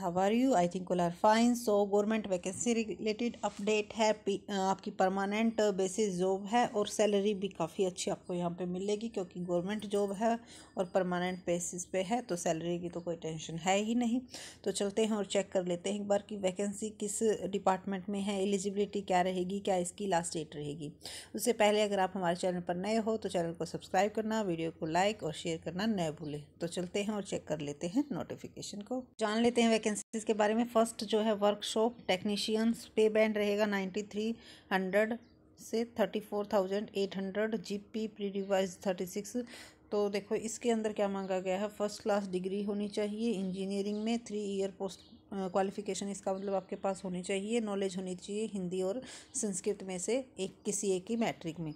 how are you I think we'll are fine so government vacancy related update है आपकी permanent basis job है और salary भी काफ़ी अच्छी आपको यहाँ पे मिलेगी क्योंकि गवर्नमेंट जॉब है और परमानेंट बेसिस पे है तो सैलरी की तो कोई टेंशन है ही नहीं तो चलते हैं और चेक कर लेते हैं एक बार की वैकेंसी किस डिपार्टमेंट में है एलिजिबिलिटी क्या रहेगी क्या इसकी लास्ट डेट रहेगी उससे पहले अगर आप हमारे चैनल पर नए हो तो चैनल को सब्सक्राइब करना वीडियो को लाइक और शेयर करना न भूलें तो चलते हैं और चेक कर लेते हैं नोटिफिकेशन को जान लेते हैं वैकेंसीज के बारे में फ़र्स्ट जो है वर्कशॉप टेक्नीशियंस पे बैंड रहेगा नाइन्टी थ्री हंड्रेड से thirty four thousand eight hundred G P pre डिवाइज थर्टी सिक्स तो देखो इसके अंदर क्या मांगा गया है फर्स्ट क्लास डिग्री होनी चाहिए इंजीनियरिंग में थ्री ईयर पोस्ट क्वालिफिकेशन इसका मतलब आपके पास होनी चाहिए नॉलेज होनी चाहिए हिंदी और संस्कृत में से एक किसी एक ही मैट्रिक में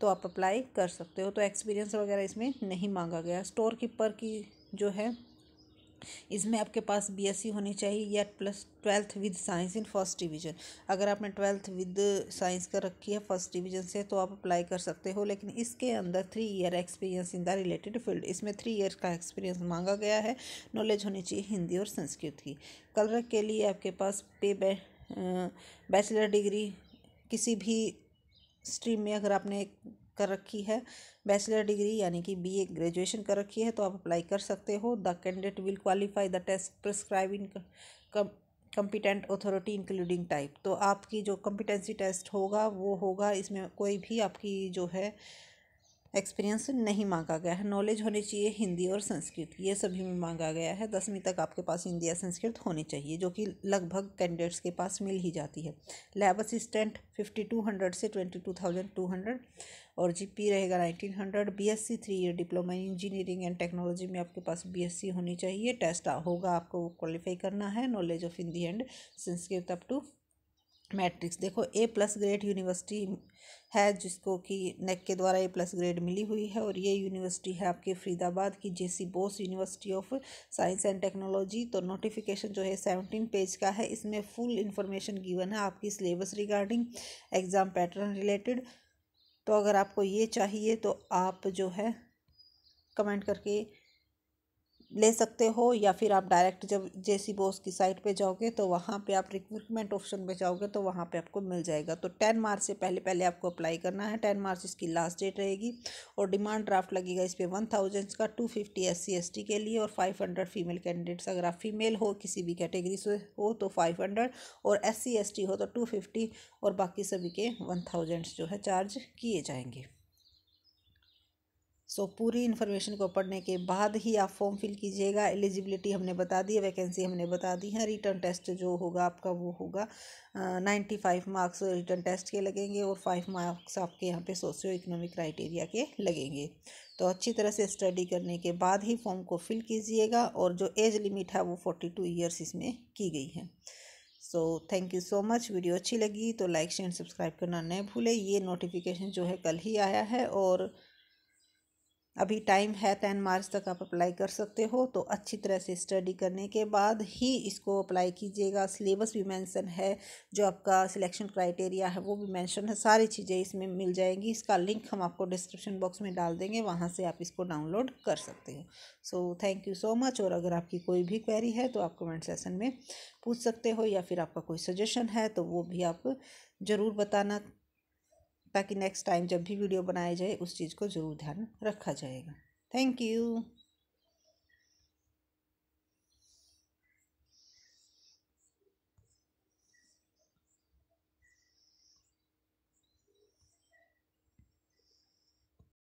तो आप अप्लाई कर सकते हो तो एक्सपीरियंस वगैरह इसमें नहीं मांगा गया स्टोर कीपर की जो है इसमें आपके पास बीएससी e होनी चाहिए या plus twelfth with science in first division अगर आपने ट्वेल्थ विद साइंस कर रखी है फर्स्ट डिवीजन से तो आप अप्लाई कर सकते हो लेकिन इसके अंदर three year experience in the related field इसमें थ्री ईयर का एक्सपीरियंस मांगा गया है नॉलेज होनी चाहिए हिंदी और संस्कृत की कलर के लिए आपके पास पे बैचलर डिग्री किसी भी स्ट्रीम में अगर आपने कर रखी है बैचलर डिग्री यानी कि बी ए ग्रेजुएशन कर रखी है तो आप अप्लाई कर सकते हो the candidate will qualify the test prescribe in competent authority including type तो आपकी जो कम्पिटेंसी टेस्ट होगा वो होगा इसमें कोई भी आपकी जो है एक्सपीरियंस नहीं मांगा गया है नॉलेज होनी चाहिए हिंदी और संस्कृत ये सभी में मांगा गया है दसवीं तक आपके पास हिंदी या संस्कृत होनी चाहिए जो कि लगभग कैंडिडेट्स के पास मिल ही जाती है lab assistant fifty two hundred से twenty two thousand two hundred और जीपी रहेगा nineteen hundred B S C three year diploma in engineering and technology में आपके पास बी एस सी होनी चाहिए टेस्ट होगा आपको क्वालिफाई करना है knowledge of Hindi and Sanskrit up to matrics देखो ए प्लस ग्रेड यूनिवर्सिटी है जिसको कि नेक के द्वारा ए प्लस ग्रेड मिली हुई है और ये यूनिवर्सिटी है आपके फरीदाबाद की J C Bose university of science and technology तो नोटिफिकेशन जो है सेवनटीन पेज का है इसमें फुल इन्फॉर्मेशन गिवन है आपकी syllabus regarding exam pattern related तो अगर आपको ये चाहिए तो आप जो है कमेंट करके ले सकते हो या फिर आप डायरेक्ट जब जे सी बोस की साइट पे जाओगे तो वहाँ पे आप रिक्रूटमेंट ऑप्शन पे जाओगे तो वहाँ पे आपको मिल जाएगा तो टेन मार्च से पहले पहले आपको अप्लाई करना है टेन मार्च इसकी लास्ट डेट रहेगी और डिमांड ड्राफ्ट लगेगा इस पर वन थाउजेंड्स का टू फिफ्टी एस सी के लिए और फाइव हंड्रेड फीमेल कैंडिडेट्स अगर आप फीमेल हो किसी भी कैटेगरी से हो तो फाइव हंड्रेड और एस सी एस टी हो तो टू फिफ्टी और बाकी सभी के वन थाउजेंड्स जो है चार्ज किए जाएंगे सो so, पूरी इन्फॉर्मेशन को पढ़ने के बाद ही आप फॉर्म फिल कीजिएगा एलिजिबिलिटी हमने बता दी है वैकेंसी हमने बता दी है रिटर्न टेस्ट जो होगा आपका वो होगा ninety five marks written test के लगेंगे और फाइव मार्क्स आपके यहाँ पे सोशियो इकोनॉमिक क्राइटेरिया के लगेंगे तो अच्छी तरह से स्टडी करने के बाद ही फॉर्म को फिल कीजिएगा और जो एज लिमिट है वो फोर्टी टू ईयर्स इसमें की गई है so thank you so much video अच्छी लगी तो लाइक शेयर सब्सक्राइब करना न भूलें ये नोटिफिकेशन जो है कल ही आया है और अभी टाइम है टेन मार्च तक आप अप्लाई कर सकते हो तो अच्छी तरह से स्टडी करने के बाद ही इसको अप्लाई कीजिएगा सिलेबस भी मेंशन है जो आपका सिलेक्शन क्राइटेरिया है वो भी मेंशन है सारी चीज़ें इसमें मिल जाएंगी इसका लिंक हम आपको डिस्क्रिप्शन बॉक्स में डाल देंगे वहाँ से आप इसको डाउनलोड कर सकते हो so thank you so much और अगर आपकी कोई भी क्वेरी है तो आप कमेंट सेसन में पूछ सकते हो या फिर आपका कोई सजेशन है तो वो भी आप ज़रूर बताना ताकि नेक्स्ट टाइम जब भी वीडियो बनाया जाए उस चीज़ को ज़रूर ध्यान रखा जाएगा थैंक यू